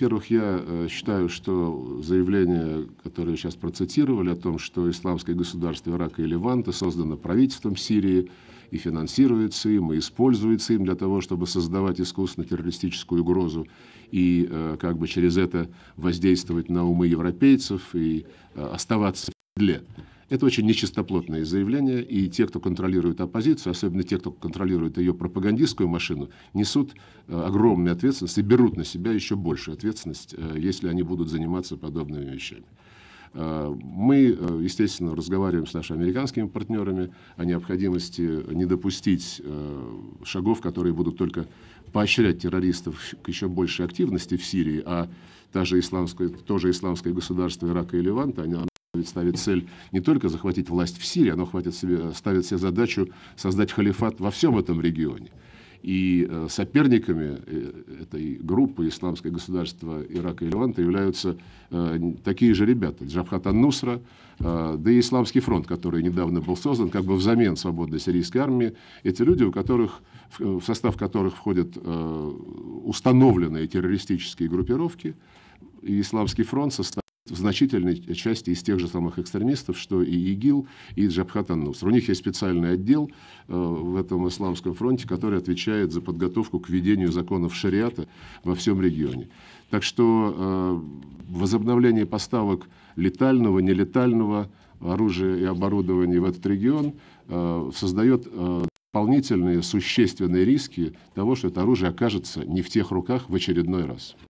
Во-первых, я э, считаю, что заявление, которое сейчас процитировали, о том, что исламское государство Ирака и Леванта создано правительством Сирии и финансируется им, и используется им для того, чтобы создавать искусственно террористическую угрозу и э, как бы через это воздействовать на умы европейцев и э, оставаться в седле. Это очень нечистоплотное заявление, и те, кто контролирует оппозицию, особенно те, кто контролирует ее пропагандистскую машину, несут э, огромную ответственность и берут на себя еще большую ответственность, э, если они будут заниматься подобными вещами. Э, мы, естественно, разговариваем с нашими американскими партнерами о необходимости не допустить шагов, которые будут только поощрять террористов к еще большей активности в Сирии, а та же тоже исламское государство Ирака и Леванта, они, ставит цель не только захватить власть в Сирии, оно хватит себе, ставит себе задачу создать халифат во всем этом регионе. И э, соперниками э, этой группы «Исламское государство Ирака и Леванта» являются э, такие же ребята. Джабхат Ан-Нусра, да и Исламский фронт, который недавно был создан, как бы взамен свободной сирийской армии. Эти люди, у которых, в состав которых входят установленные террористические группировки, и Исламский фронт состоит в значительной части из тех же самых экстремистов, что и ИГИЛ, и Джабхат Ан-Нуср. У них есть специальный отдел э, в этом исламском фронте, который отвечает за подготовку к введению законов шариата во всем регионе. Так что э, возобновление поставок летального, нелетального оружия и оборудования в этот регион э, создает э, дополнительные существенные риски того, что это оружие окажется не в тех руках в очередной раз.